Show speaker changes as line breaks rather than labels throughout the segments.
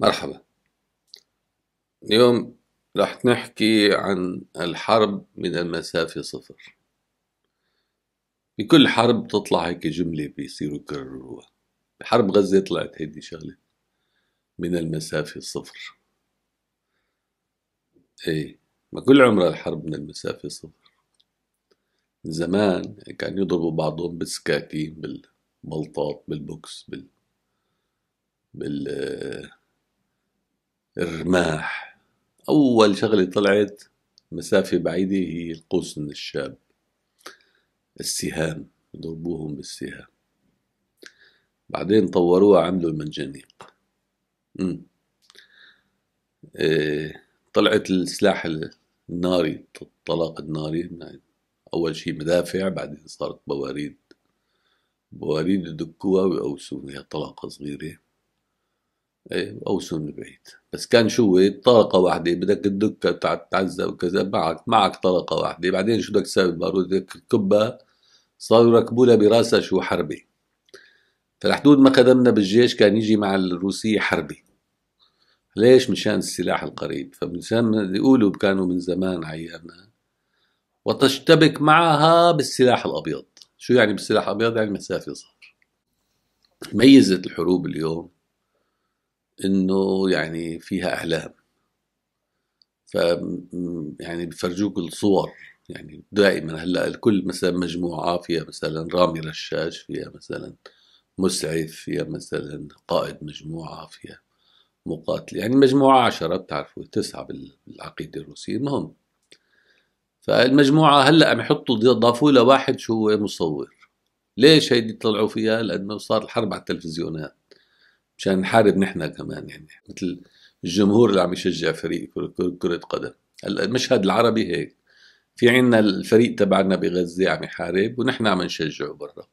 مرحبا اليوم راح نحكي عن الحرب من المسافة صفر بكل حرب تطلع هيك جملة بيصيروا يكرروها بحرب غزة طلعت هيدي شغلة من المسافة صفر ايه ما كل عمرها الحرب من المسافة صفر من زمان كانوا يضربوا بعضهم بالسكاكين بالبلطات بالبوكس بال بال الرماح أول شغلة طلعت مسافة بعيدة هي القوس من الشاب السهام يضربوهم بالسهام بعدين طوروها عملوا المنجنيق مم. إيه طلعت السلاح الناري الطلاق الناري أول شيء مدافع بعدين صارت بواريد بواريد يدكوها ويقوسوها طلاقة صغيرة ايه اوسن البعيد بس كان شو طلقه واحده بدك تدك تعذب وكذا معك معك طلقه واحده بعدين شو بدك تسوي بارود بدك تكبها صاروا يركبوا لها براسها شو حربي فالحدود ما خدمنا بالجيش كان يجي مع الروسية حربي ليش مشان السلاح القريب فمشان يقولوا كانوا من زمان عيانا وتشتبك معها بالسلاح الأبيض شو يعني بالسلاح الأبيض يعني مسافة صار ميزة الحروب اليوم انه يعني فيها اعلام ف يعني بفرجوك الصور يعني دائما هلا الكل مثلا مجموعه فيها مثلا رامي رشاش فيها مثلا مسعف فيها مثلا قائد مجموعه فيها مقاتل يعني مجموعه عشرة بتعرفوا تسعه بالعقيده الروسيه المهم فالمجموعه هلا عم يحطوا ضافوا لواحد شو هو مصور ليش هيدي طلعوا فيها لانه صار الحرب على التلفزيونات مشان نحارب نحن كمان يعني مثل الجمهور اللي عم يشجع فريق كرة قدم المشهد العربي هيك في عنا الفريق تبعنا بغزة عم يحارب ونحن عم نشجعه برا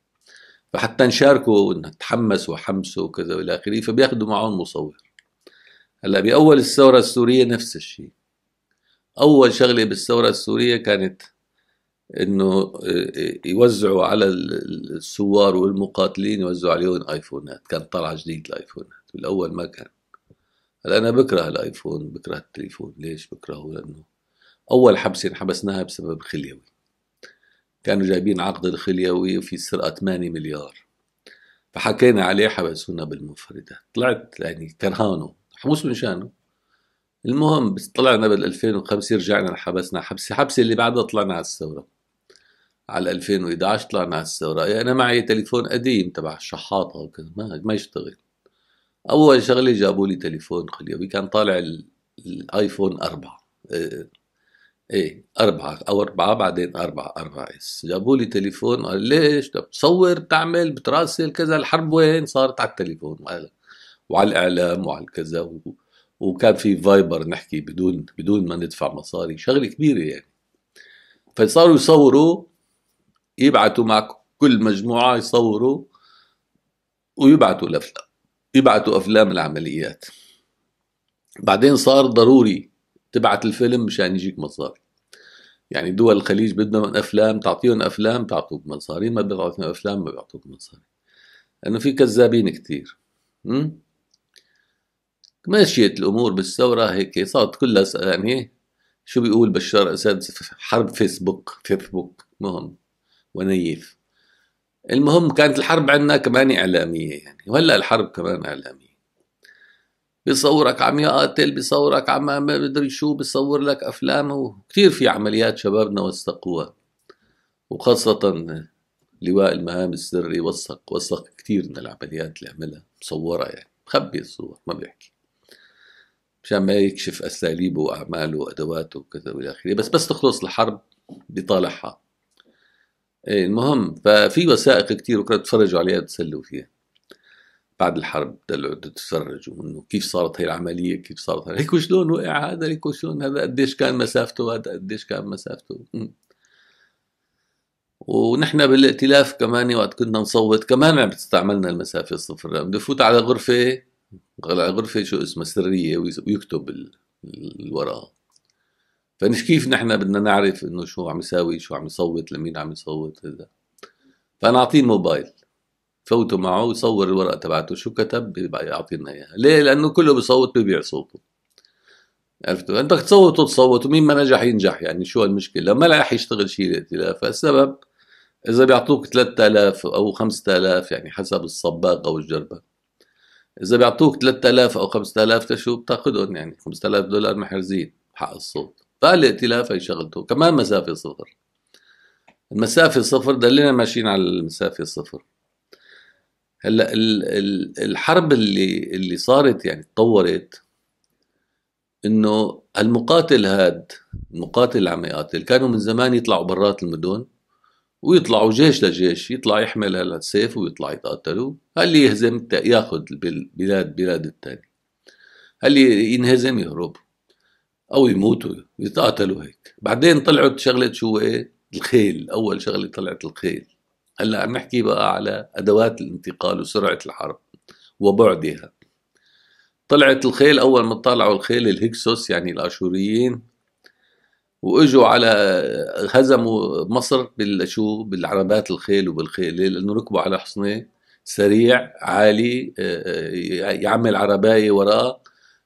فحتى نشاركه ونتحمس وحمسه وكذا والى اخره فبياخذوا معهم مصور هلا باول الثوره السوريه نفس الشيء اول شغله بالثوره السوريه كانت انه آه، يوزعوا على الثوار والمقاتلين يوزعوا عليهم ايفونات كانت طلع جديد الايفونات بالاول ما كان هلا انا بكره الايفون بكره التليفون ليش بكرهه لانه اول حبسه انحبسناها بسبب خليوي كانوا جايبين عقد الخليوي وفي سرقه 8 مليار فحكينا عليه حبسونا بالمفرده طلعت يعني كرهانه حبوس من شانه المهم طلعنا بال 2005 رجعنا انحبسنا حبسه حبسه اللي بعدها طلعنا على الثوره على 2011 طلعنا على الثورة يعني أنا معي تليفون قديم تبع الشحاطة وكذا ما ما يشتغل أول شغلة جابوا لي تليفون خليوي كان طالع الآيفون أربعة إيه،, إيه،, إيه, أربعة أو أربعة بعدين أربعة أربعة إس جابوا لي تليفون قال ليش طب بتعمل تعمل بتراسل كذا الحرب وين صارت على التليفون وعلى الإعلام وعلى كذا و... وكان في فايبر نحكي بدون بدون ما ندفع مصاري شغله كبيره يعني فصاروا يصوروا يبعتوا مع كل مجموعة يصوروا ويبعثوا الأفلام يبعثوا أفلام العمليات بعدين صار ضروري تبعت الفيلم مشان يجيك مصاري يعني دول الخليج بدنا أفلام تعطيهم أفلام بتعطوك مصاري ما بيعطوك أفلام ما بيعطوك مصاري لأنه في كذابين كتير مشيت الأمور بالثورة هيك صارت كلها يعني شو بيقول بشار أسد حرب فيسبوك فيسبوك مهم ونيف المهم كانت الحرب عندنا كمان إعلامية يعني وهلا الحرب كمان إعلامية بيصورك عم يقاتل بيصورك عم ما بدري شو بيصور لك أفلام وكثير في عمليات شبابنا وثقوها وخاصة لواء المهام السري وثق وثق كثير من العمليات اللي عملها مصورة يعني مخبي الصور ما بيحكي مشان ما يكشف أساليبه وأعماله وأدواته وكذا وإلى آخره بس بس تخلص الحرب بيطالعها إيه، المهم ففي وثائق كتير بكره تتفرجوا عليها تتسلوا فيها بعد الحرب تدلعوا تتفرجوا انه كيف صارت هي العمليه كيف صارت هيك وشلون وقع هذا هيك وشلون هذا قديش كان مسافته هذا قديش كان مسافته ونحن بالائتلاف كمان وقت كنا نصوت كمان عم تستعملنا المسافه الصفر بده يفوت على غرفه على غرفه شو اسمها سريه ويكتب الورقه فمش كيف نحن بدنا نعرف انه شو عم يساوي شو عم يصوت لمين عم يصوت هذا فانا اعطيه الموبايل فوته معه ويصور الورقه تبعته شو كتب يعطينا اياها ليه لانه كله بصوت ببيع صوته عرفت انت تصوت وتصوت ومين ما نجح ينجح يعني شو المشكله ما راح يشتغل شيء الائتلاف فالسبب اذا بيعطوك 3000 او 5000 يعني حسب الصباغ او الجربه اذا بيعطوك 3000 او 5000 شو بتاخذهم يعني 5000 دولار محرزين حق الصوت فقال لي ائتلاف هي شغلته كمان مسافه صفر المسافه صفر ضلينا ماشيين على المسافه صفر هلا الحرب اللي اللي صارت يعني تطورت انه المقاتل هاد المقاتل اللي عم يقاتل كانوا من زمان يطلعوا برات المدن ويطلعوا جيش لجيش يطلع يحمل السيف ويطلع يتقاتلوا اللي يهزم ياخذ البلاد بلاد الثاني اللي ينهزم يهرب او يموتوا يتقاتلوا هيك بعدين طلعت شغله شو ايه الخيل اول شغله طلعت الخيل هلا عم نحكي بقى على ادوات الانتقال وسرعه الحرب وبعدها طلعت الخيل اول ما طلعوا الخيل الهكسوس يعني الاشوريين واجوا على هزموا مصر بالشو بالعربات الخيل وبالخيل لانه ركبوا على حصنه سريع عالي آه، آه، يعمل عربايه وراه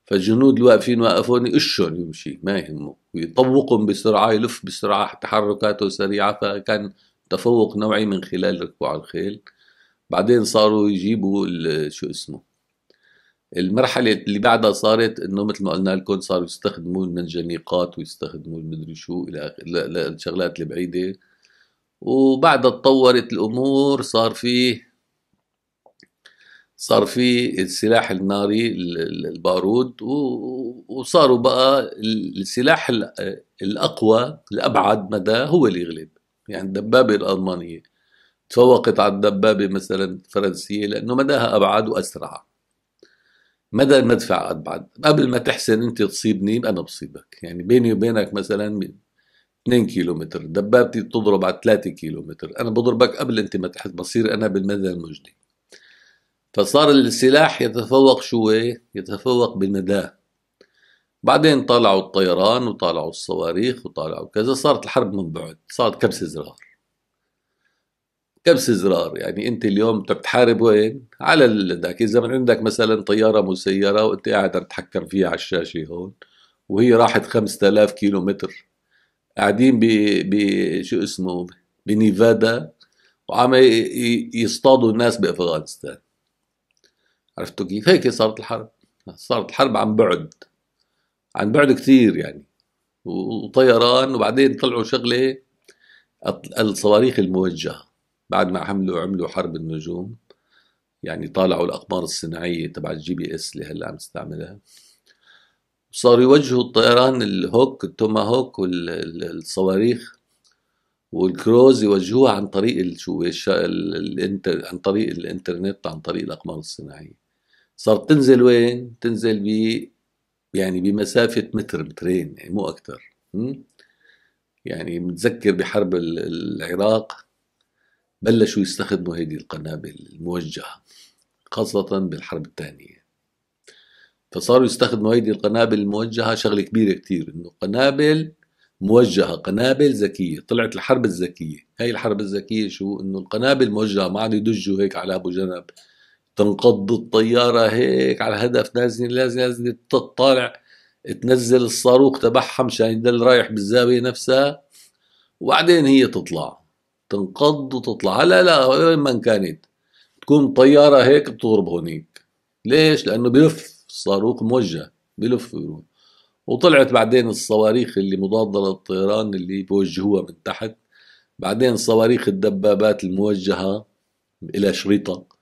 فالجنود الواقفين واقفون قشهم يمشي ما يهمه ويطوقهم بسرعة يلف بسرعة تحركاته سريعة فكان تفوق نوعي من خلال ركوع الخيل بعدين صاروا يجيبوا شو اسمه المرحلة اللي بعدها صارت انه مثل ما قلنا لكم صاروا يستخدموا المنجنيقات ويستخدموا المدري شو الى الشغلات البعيدة وبعدها تطورت الامور صار فيه صار في السلاح الناري البارود وصاروا بقى السلاح الاقوى الابعد مدى هو اللي يغلب يعني الدبابه الالمانيه تفوقت على الدبابه مثلا الفرنسيه لانه مداها ابعد واسرع مدى المدفع ابعد قبل ما تحسن انت تصيبني انا بصيبك يعني بيني وبينك مثلا 2 كيلومتر دبابتي بتضرب على 3 كيلومتر انا بضربك قبل انت ما تحس بصير انا بالمدى المجدي فصار السلاح يتفوق شو يتفوق بالمدى بعدين طلعوا الطيران وطلعوا الصواريخ وطلعوا كذا صارت الحرب من بعد صارت كبس زرار كبس زرار يعني انت اليوم بدك تحارب وين على ذاك اذا من عندك مثلا طياره مسيره وانت قاعد عم فيها على الشاشه هون وهي راحت 5000 كيلو متر قاعدين ب شو اسمه بنيفادا وعم يصطادوا الناس بافغانستان عرفتوا كيف هيك صارت الحرب صارت الحرب عن بعد عن بعد كثير يعني وطيران وبعدين طلعوا شغله الصواريخ الموجهه بعد ما عملوا عملوا حرب النجوم يعني طالعوا الاقمار الصناعيه تبع الجي بي اس اللي هلا عم تستعملها صاروا يوجهوا الطيران الهوك التوماهوك والصواريخ والكروز يوجهوها عن طريق شو عن طريق الانترنت عن طريق الاقمار الصناعيه صارت تنزل وين؟ تنزل ب يعني بمسافة متر مترين يعني مو أكثر يعني متذكر بحرب العراق بلشوا يستخدموا هذه القنابل الموجهة خاصة بالحرب الثانية فصاروا يستخدموا هذه القنابل الموجهة شغلة كبيرة كتير إنه قنابل موجهة قنابل ذكية طلعت الحرب الذكية هاي الحرب الذكية شو إنه القنابل موجهة ما عاد يدجوا هيك على أبو جنب تنقض الطيارة هيك على الهدف نازلة لازم نازلة تطالع تنزل الصاروخ تبعها مشان يضل رايح بالزاوية نفسها وبعدين هي تطلع تنقض وتطلع هلا لا وين ما كانت تكون طيارة هيك بتضرب هونيك ليش؟ لأنه بلف الصاروخ موجه بلف بيروح وطلعت بعدين الصواريخ اللي مضادة للطيران اللي بوجهوها من تحت بعدين صواريخ الدبابات الموجهة إلى شريطة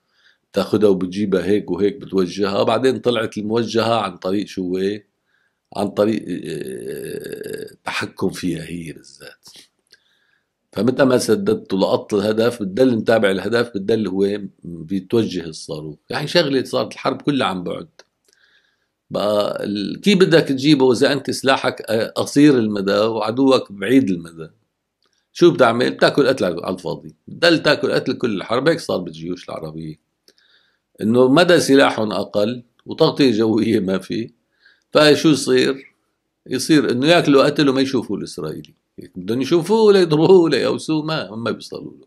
تاخدها وبتجيبها هيك وهيك بتوجهها بعدين طلعت الموجهة عن طريق شو عن طريق آه، تحكم فيها هي بالذات فمتى ما سددت لقطت الهدف بتضل متابع الهدف بتضل هو بيتوجه الصاروخ يعني شغله صارت الحرب كلها عن بعد بقى كيف بدك تجيبه اذا انت سلاحك آه، قصير المدى وعدوك بعيد المدى شو بتعمل بتاكل قتل على الفاضي بتضل تاكل قتل كل الحرب هيك صار بالجيوش العربيه انه مدى سلاحهم اقل وتغطيه جويه ما في فشو يصير؟ يصير انه ياكلوا قتل وما يشوفوا الاسرائيلي بدهم يشوفوه ليضربوه ليقوسوه ما ما بيصلوا له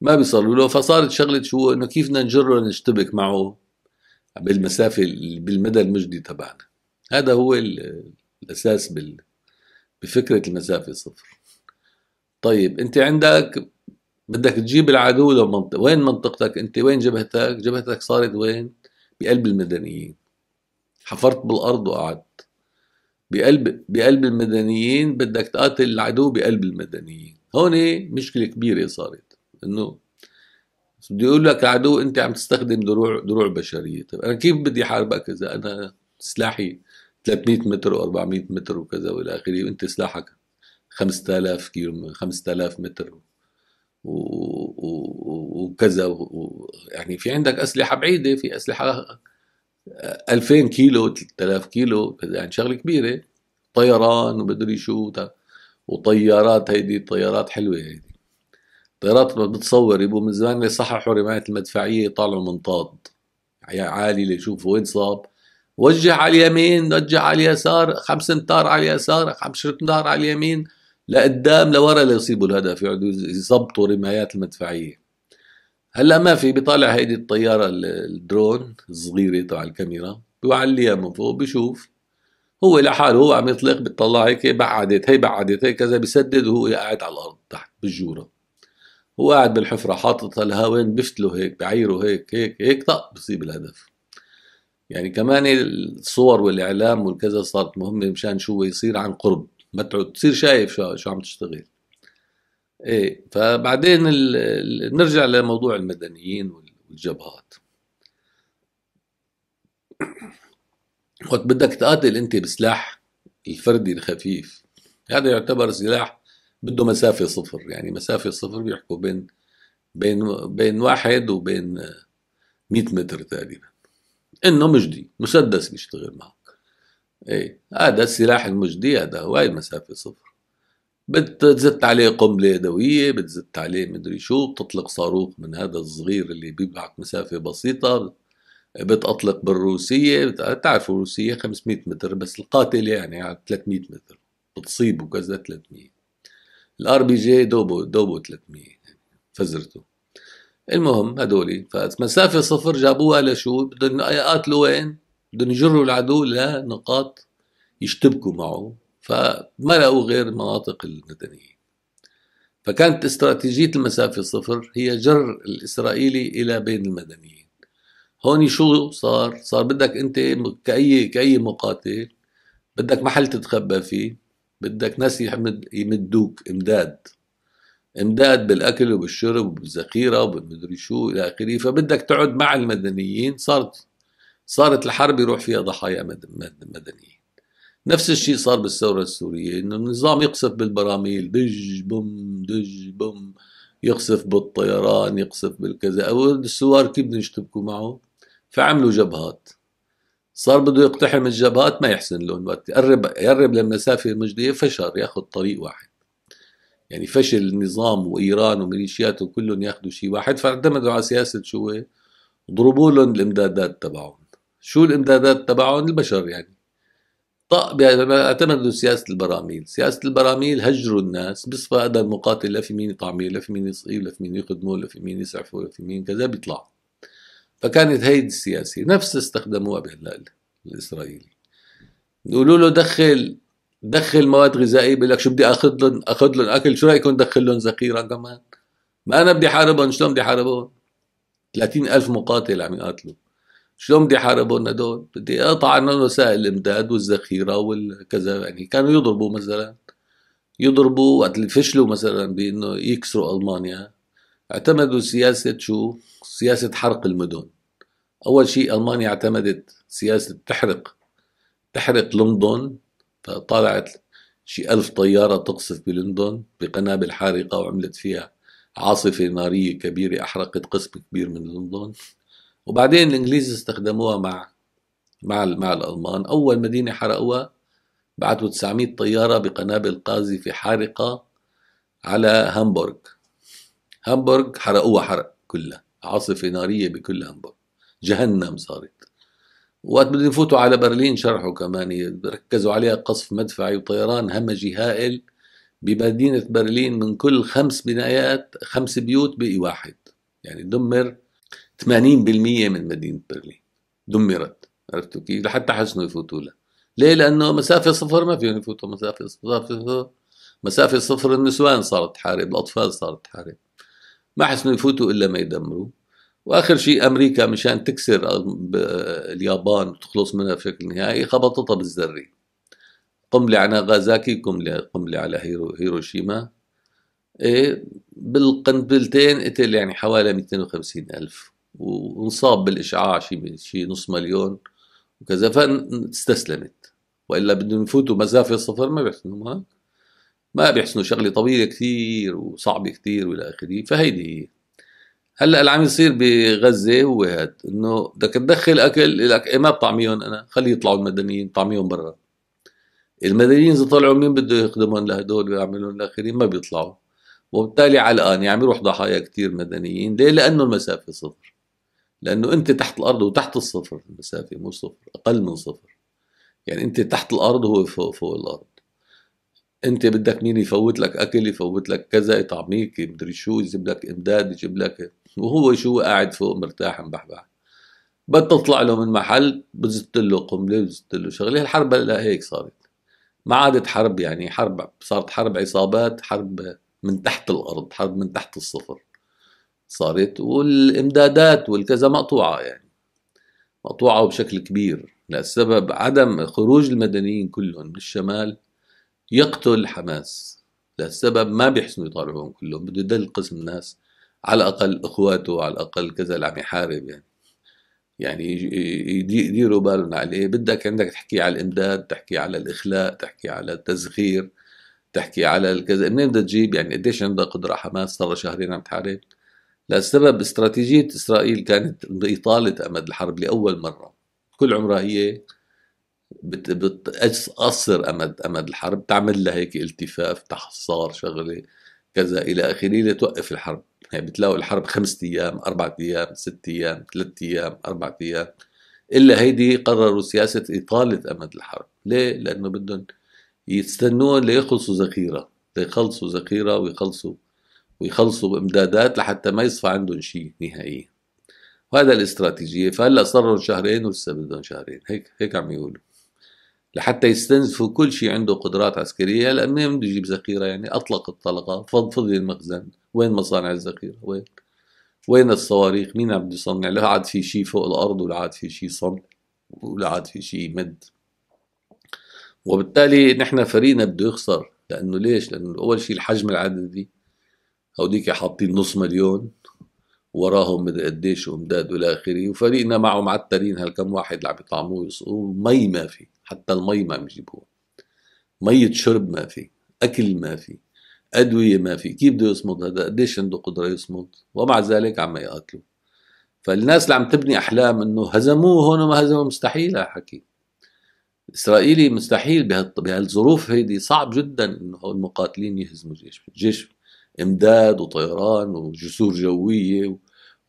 ما بيصلوا له فصارت شغله شو انه كيف بدنا نجره نشتبك معه بالمسافه بالمدى المجدي تبعنا هذا هو الاساس بفكره المسافه صفر طيب انت عندك بدك تجيب العدو لمنطق وين منطقتك انت وين جبهتك جبهتك صارت وين بقلب المدنيين حفرت بالارض وقعدت بقلب بقلب المدنيين بدك تقاتل العدو بقلب المدنيين هون مشكله كبيره صارت انه بده يقول لك العدو انت عم تستخدم دروع دروع بشريه طيب انا كيف بدي احاربك اذا انا سلاحي 300 متر و400 متر وكذا والى اخره وانت سلاحك 5000 كيلو 5000 متر وكذا و... يعني في عندك اسلحه بعيده في اسلحه 2000 آه، كيلو 3000 كيلو يعني شغله كبيره طيران ومدري شو وطيارات هيدي طيارات حلوه هيدي طيارات ما بتصور يبقوا من زمان صححوا رمايه المدفعيه يطلعوا منطاد يعني عالي ليشوفوا وين صاب وجه على اليمين وجه على اليسار خمس امتار على اليسار خمس امتار على اليمين لقدام لورا ليصيبوا الهدف يقعدوا يظبطوا رمايات المدفعيه هلا ما في بيطالع هيدي الطياره الدرون الصغيره تبع الكاميرا بيعليها من فوق بشوف هو لحاله هو عم يطلق بتطلع هيك بعدت هي بعدت هي كذا بسدد وهو قاعد على الارض تحت بالجوره هو قاعد بالحفره حاطط الهاوين بفتله هيك بعيره هيك هيك هيك طق بصيب الهدف يعني كمان الصور والاعلام والكذا صارت مهمه مشان شو يصير عن قرب ما تصير شايف شو, شو عم تشتغل ايه فبعدين الـ ال... نرجع لموضوع المدنيين والجبهات وقت بدك تقاتل انت بسلاح الفردي الخفيف هذا يعتبر سلاح بده مسافه صفر يعني مسافه صفر بيحكوا بين بين بين واحد وبين 100 متر تقريبا انه مجدي مسدس بيشتغل معه اي هذا السلاح المجدي هذا هو هاي المسافه صفر بتزت عليه قنبله يدويه بتزت عليه مدري شو بتطلق صاروخ من هذا الصغير اللي بيبعت مسافه بسيطه بتأطلق بالروسيه بتعرفوا الروسيه 500 متر بس القاتله يعني على 300 متر بتصيب وكذا 300 الار بي جي دوبو دوبو 300 فزرته المهم هدول فمسافه صفر جابوها لشو بدهم يقاتلوا وين؟ بدهم يجروا العدو لنقاط يشتبكوا معه فما لقوا غير مناطق المدنية فكانت استراتيجية المسافة الصفر هي جر الإسرائيلي إلى بين المدنيين هون شو صار؟ صار بدك أنت كأي كأي مقاتل بدك محل تتخبى فيه بدك ناس يمدوك إمداد امداد بالاكل وبالشرب وبالذخيره وبالمدري شو الى اخره فبدك تقعد مع المدنيين صارت صارت الحرب يروح فيها ضحايا مدنيين نفس الشيء صار بالثوره السوريه انه النظام يقصف بالبراميل دج بوم دج بوم يقصف بالطيران يقصف بالكذا السوار كيف بدهم يشتبكوا معه فعملوا جبهات صار بده يقتحم الجبهات ما يحسن لهم وقت يقرب يقرب للمسافه المجديه فشل ياخذ طريق واحد يعني فشل النظام وايران وميليشياته كلهم ياخذوا شيء واحد فاعتمدوا على سياسه شو ضربوا لهم الامدادات تبعهم شو الامدادات تبعهم البشر يعني طق طيب، يعني اعتمدوا سياسة البراميل سياسة البراميل هجروا الناس بصفى هذا المقاتل لا في مين يطعميه لا في مين يسقيه لا في مين يخدمه لا في مين يسعفه لا في مين كذا بيطلع فكانت هيدي السياسة نفس استخدموها بهلال الإسرائيلي يقولوا له دخل دخل مواد غذائية بيقول لك شو بدي اخذ لهم اخذ لهم اكل شو رايكم دخل لهم ذخيرة كمان ما انا بدي حاربهم شلون بدي حاربهم 30 ألف مقاتل عم يقاتلوا شلون بدي يحاربونا هدول؟ بدي اقطع عنهم وسائل الامداد والذخيره والكذا يعني كانوا يضربوا مثلا يضربوا وقت اللي فشلوا مثلا بانه يكسروا المانيا اعتمدوا سياسه شو؟ سياسه حرق المدن اول شيء المانيا اعتمدت سياسه تحرق تحرق لندن فطلعت شي ألف طيارة تقصف بلندن بقنابل حارقة وعملت فيها عاصفة نارية كبيرة أحرقت قسم كبير من لندن وبعدين الانجليز استخدموها مع مع مع الالمان اول مدينه حرقوها بعثوا 900 طياره بقنابل قاذفه حارقه على هامبورغ هامبورغ حرقوها حرق كلها عاصفه ناريه بكل هامبورغ جهنم صارت وقت بدهم يفوتوا على برلين شرحوا كمان ركزوا عليها قصف مدفعي وطيران همجي هائل بمدينة برلين من كل خمس بنايات خمس بيوت بقي واحد يعني دمر 80% من مدينه برلين دمرت عرفتوا كيف؟ لحتى حسنوا يفوتوا لها ليه؟ لانه مسافه صفر ما فيهم يفوتوا مسافه صفر مسافه صفر النسوان صارت تحارب، الاطفال صارت تحارب ما حسنوا يفوتوا الا ما يدمروا واخر شيء امريكا مشان تكسر اليابان وتخلص منها بشكل نهائي خبطتها بالذري قنبله على ناغازاكي قنبله قنبله على هيرو هيروشيما إيه بالقنبلتين قتل يعني حوالي 250 ألف وانصاب بالاشعاع شيء شيء نص مليون وكذا فاستسلمت والا بدهم يفوتوا مسافه صفر ما بيحسنوا ما ما بيحسنوا شغله طويله كثير وصعبه كثير والى اخره فهيدي هي هلا اللي عم يصير بغزه هو هاد انه بدك تدخل اكل لك إيه ما بطعميهم انا خليه يطلعوا المدنيين طعميهم برا المدنيين اذا طلعوا مين بده يخدمهم لهدول ويعملهم لاخرين ما بيطلعوا وبالتالي على الان يعني يروح ضحايا كثير مدنيين ليه لانه المسافه صفر لانه انت تحت الارض وتحت الصفر المسافه مو صفر اقل من صفر يعني انت تحت الارض هو فوق فوق الارض انت بدك مين يفوت لك اكل يفوت لك كذا يطعميك مدري شو يجيب لك امداد يجيب لك وهو شو قاعد فوق مرتاح مبحبح بدك تطلع له من محل بزت له قنبله بزت له شغله الحرب لا هيك صارت ما عادت حرب يعني حرب صارت حرب عصابات حرب من تحت الارض حرب من تحت الصفر صارت والامدادات والكذا مقطوعه يعني مقطوعه وبشكل كبير لسبب عدم خروج المدنيين كلهم من الشمال يقتل حماس لسبب ما بيحسنوا يطالعوهم كلهم بده يدل قسم ناس على الاقل اخواته على الاقل كذا اللي عم يحارب يعني يعني يديروا بالهم عليه بدك عندك تحكي على الامداد تحكي على الاخلاء تحكي على التزخير تحكي على الكذا منين بدها تجيب يعني قديش عندها قدره حماس صار شهرين عم تحارب لسبب استراتيجية إسرائيل كانت بإطالة أمد الحرب لأول مرة كل عمرها هي بتقصر أمد أمد الحرب تعمل لها هيك التفاف تحصار شغلة كذا إلى آخره لتوقف الحرب يعني بتلاقوا الحرب خمسة أيام أربعة أيام ستة أيام ثلاثة أيام أربعة أيام إلا هيدي قرروا سياسة إطالة أمد الحرب ليه؟ لأنه بدهم يستنون ليخلصوا ذخيرة ليخلصوا ذخيرة ويخلصوا ويخلصوا بامدادات لحتى ما يصفى عندهم شيء نهائيا وهذا الاستراتيجيه فهلا صاروا شهرين ولسه بدهم شهرين هيك هيك عم يقولوا لحتى يستنزفوا كل شيء عنده قدرات عسكريه هلا منين بده يجيب ذخيره يعني اطلق الطلقه فضفضي المخزن وين مصانع الذخيره وين وين الصواريخ مين عم بده يصنع لا عاد في شيء فوق الارض ولا عاد في شيء صنع ولا عاد في شيء مد وبالتالي نحن فريقنا بده يخسر لانه ليش؟ لانه اول شيء الحجم العددي هوديك حاطين نص مليون وراهم من قديش وامداد والى اخره وفريقنا معه معترين هالكم واحد اللي عم يطعموه ويسقوه مي ما في حتى المي ما عم يجيبوها مية شرب ما في اكل ما في ادويه ما في كيف بده يصمد هذا قديش عنده قدره يصمد ومع ذلك عم يقاتلوا فالناس اللي عم تبني احلام انه هزموه هون وما هزموه مستحيل هالحكي حكي اسرائيلي مستحيل بهالظروف هيدي صعب جدا انه المقاتلين يهزموا جيش جيش امداد وطيران وجسور جويه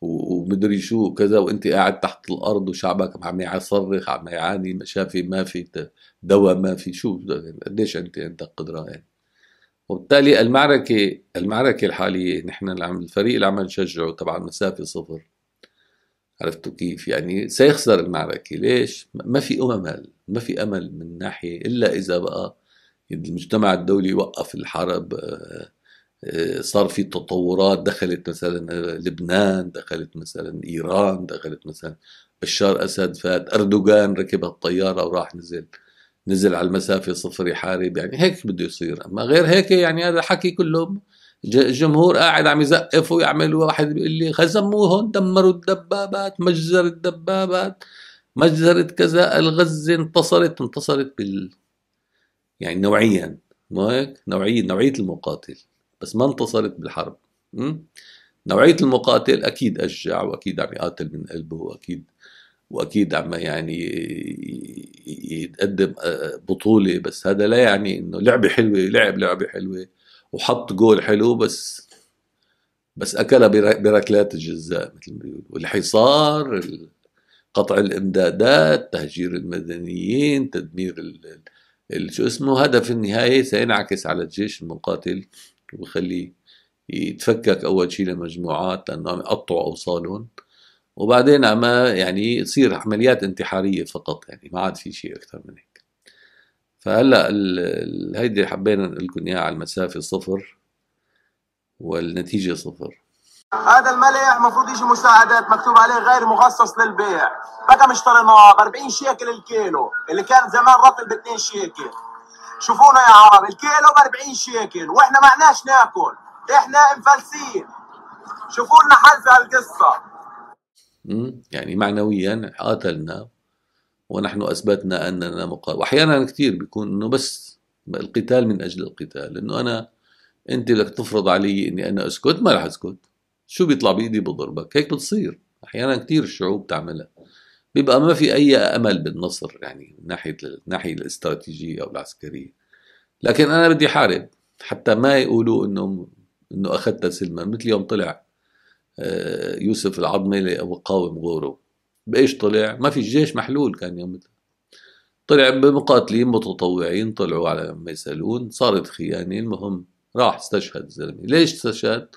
ومدري شو كذا وانت قاعد تحت الارض وشعبك عم يصرخ عم يعاني مشافي ما في دواء ما في شو قديش انت عندك قدره يعني وبالتالي المعركه المعركه الحاليه نحن الفريق اللي عم نشجعه طبعا مسافه صفر عرفتوا كيف يعني سيخسر المعركة ليش ما في أمل ما في أمل من ناحية إلا إذا بقى المجتمع الدولي وقف الحرب آه، آه، صار في تطورات دخلت مثلا آه، لبنان دخلت مثلا ايران دخلت مثلا بشار اسد فات اردوغان ركب الطياره وراح نزل نزل على المسافه صفر يحارب يعني هيك بده يصير اما غير هيك يعني هذا الحكي كله الجمهور قاعد عم يزقف ويعمل واحد بيقول لي خزموهم دمروا الدبابات مجزر الدبابات مجزرة كذا الغزة انتصرت انتصرت بال يعني نوعيا مو هيك نوعية نوعية المقاتل بس ما انتصرت بالحرب م? نوعية المقاتل أكيد أشجع وأكيد عم يقاتل من قلبه وأكيد وأكيد عم يعني يتقدم آه، بطولة بس هذا لا يعني إنه لعبة حلوة لعب لعبة حلوة وحط جول حلو بس بس أكلها بركلات الجزاء مثل ما بيقولوا والحصار قطع الإمدادات تهجير المدنيين تدمير شو اسمه هذا في النهاية سينعكس على الجيش المقاتل وبخليه يتفكك اول شيء لمجموعات لانه عم يقطعوا اوصالهم وبعدين عم يعني تصير عمليات انتحاريه فقط يعني ما عاد في شيء اكثر من هيك فهلا هيدي حبينا نقول لكم اياها على المسافه صفر والنتيجه صفر هذا الملح المفروض يجي مساعدات مكتوب عليه غير مخصص للبيع بقى مشتري ب 40 شيكل الكيلو اللي كان زمان رطل ب 2 شيكل شوفونا يا عرب الكيلو ب 40 شيكل واحنا ما عناش ناكل احنا مفلسين شوفوا لنا حل في هالقصه يعني معنويا قاتلنا ونحن اثبتنا اننا مقاتل واحيانا كثير بيكون انه بس القتال من اجل القتال انه انا انت بدك تفرض علي اني انا اسكت ما راح اسكت شو بيطلع بايدي بضربك هيك بتصير احيانا كثير الشعوب تعملها بيبقى ما في اي امل بالنصر يعني من ناحيه الناحيه الاستراتيجيه او العسكريه لكن انا بدي حارب حتى ما يقولوا انه انه اخذت سلما مثل يوم طلع آه، يوسف العظمي قاوم غوره بايش طلع؟ ما في جيش محلول كان يوم طلع بمقاتلين متطوعين طلعوا على ما يسالون صارت خيانه المهم راح استشهد الزلمه ليش استشهد؟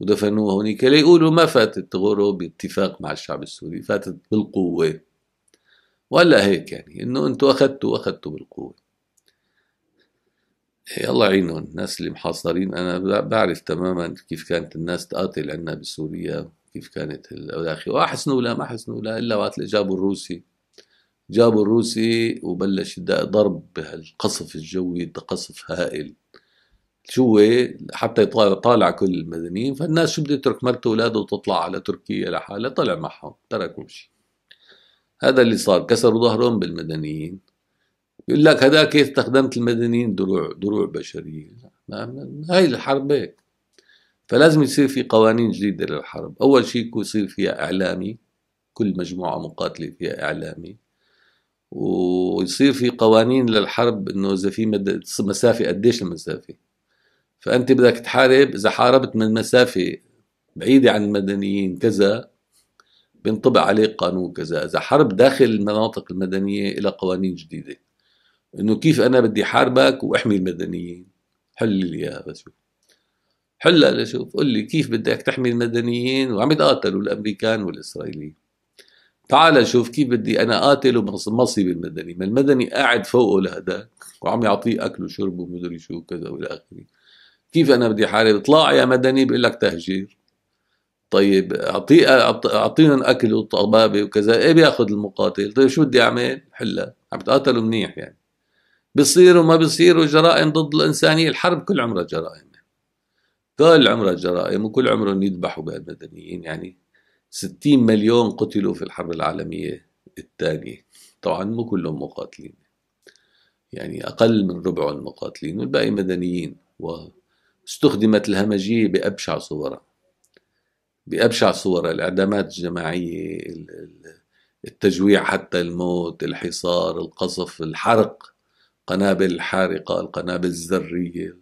ودفنوه هناك ليقولوا ما فاتت غورو باتفاق مع الشعب السوري فاتت بالقوة ولا هيك يعني انه انتوا اخذتوا اخذتوا بالقوة إيه، الله يعينهم الناس اللي محاصرين انا بعرف تماما كيف كانت الناس تقاتل عنا بسوريا كيف كانت الاخي اخره وحسنوا لا ما حسنوا لا الا وقت جابوا الروسي جابوا الروسي وبلش ضرب بهالقصف الجوي قصف هائل شو حتى يطالع كل المدنيين فالناس شو بده يترك مرته واولاده وتطلع على تركيا لحالها طلع معهم تركوا شيء هذا اللي صار كسروا ظهرهم بالمدنيين يقول لك هذاك استخدمت المدنيين دروع دروع بشريه هاي الحرب هيك فلازم يصير في قوانين جديده للحرب اول شيء يصير فيها اعلامي كل مجموعه مقاتله فيها اعلامي ويصير في قوانين للحرب انه اذا في مد... مسافه قديش المسافه فانت بدك تحارب اذا حاربت من مسافه بعيده عن المدنيين كذا بينطبق عليه قانون كذا اذا حرب داخل المناطق المدنيه إلى قوانين جديده انه كيف انا بدي حاربك واحمي المدنيين حل لي اياها بس حلها لشوف قل لي كيف بدك تحمي المدنيين وعم يتقاتلوا الامريكان والاسرائيليين تعال شوف كيف بدي انا قاتل ومصيب المدني ما المدني قاعد فوقه لهداك وعم يعطيه اكل وشرب ومدري شو كذا والى اخره كيف انا بدي احارب؟ اطلع يا مدني بيقول لك تهجير طيب اعطيه اعطيهم اكل وطبابه وكذا ايه بياخذ المقاتل طيب شو بدي اعمل حلها عم تقاتلوا منيح يعني بصير وما بصير جرائم ضد الانسانيه الحرب كل عمرها جرائم كل عمرها جرائم وكل عمرهم يذبحوا بها المدنيين يعني 60 مليون قتلوا في الحرب العالميه الثانيه طبعا مو كلهم مقاتلين يعني اقل من ربعهم مقاتلين والباقي مدنيين و استخدمت الهمجية بأبشع صورها بأبشع صورها الإعدامات الجماعية التجويع حتى الموت الحصار القصف الحرق قنابل الحارقة القنابل الذرية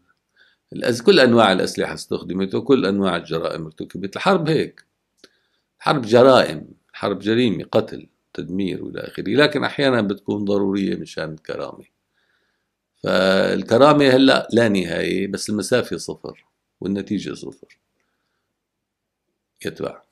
كل أنواع الأسلحة استخدمت وكل أنواع الجرائم ارتكبت الحرب هيك حرب جرائم حرب جريمة قتل تدمير والى اخره لكن احيانا بتكون ضروريه مشان الكرامه فالكرامة هلا لا نهاية بس المسافة صفر والنتيجة صفر يتبع